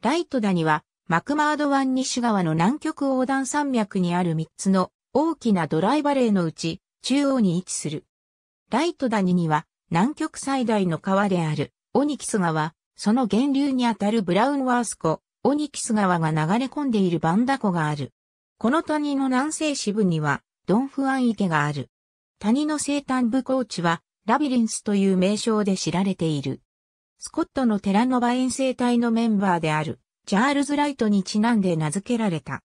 ライトダニは、マクマード湾西側の南極横断山脈にある3つの大きなドライバレーのうち中央に位置する。ライトダニには南極最大の川であるオニキス川、その源流にあたるブラウンワース湖、オニキス川が流れ込んでいるバンダ湖がある。この谷の南西支部にはドンフアン池がある。谷の西端部高地はラビリンスという名称で知られている。スコットの寺の場遠征隊のメンバーである、チャールズ・ライトにちなんで名付けられた。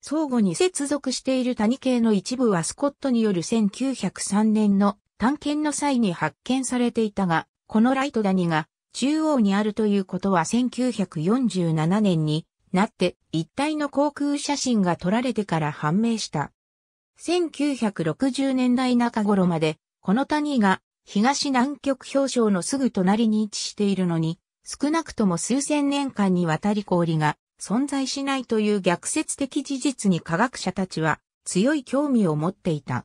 相互に接続している谷系の一部はスコットによる1903年の探検の際に発見されていたが、このライト谷が中央にあるということは1947年になって一体の航空写真が撮られてから判明した。1960年代中頃までこの谷が東南極氷床のすぐ隣に位置しているのに、少なくとも数千年間にわたり氷が存在しないという逆説的事実に科学者たちは強い興味を持っていた。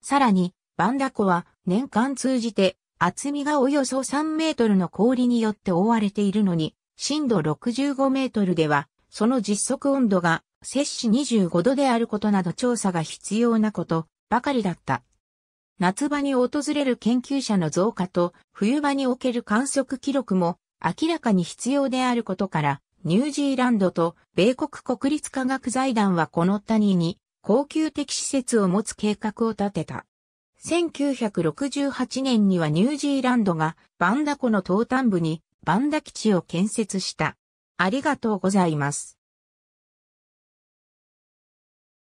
さらに、バンダ湖は年間通じて厚みがおよそ3メートルの氷によって覆われているのに、深度65メートルでは、その実測温度が摂氏25度であることなど調査が必要なことばかりだった。夏場に訪れる研究者の増加と冬場における観測記録も明らかに必要であることから、ニュージーランドと米国国立科学財団はこの谷に高級的施設を持つ計画を立てた。1968年にはニュージーランドがバンダ湖の東端部にバンダ基地を建設した。ありがとうございます。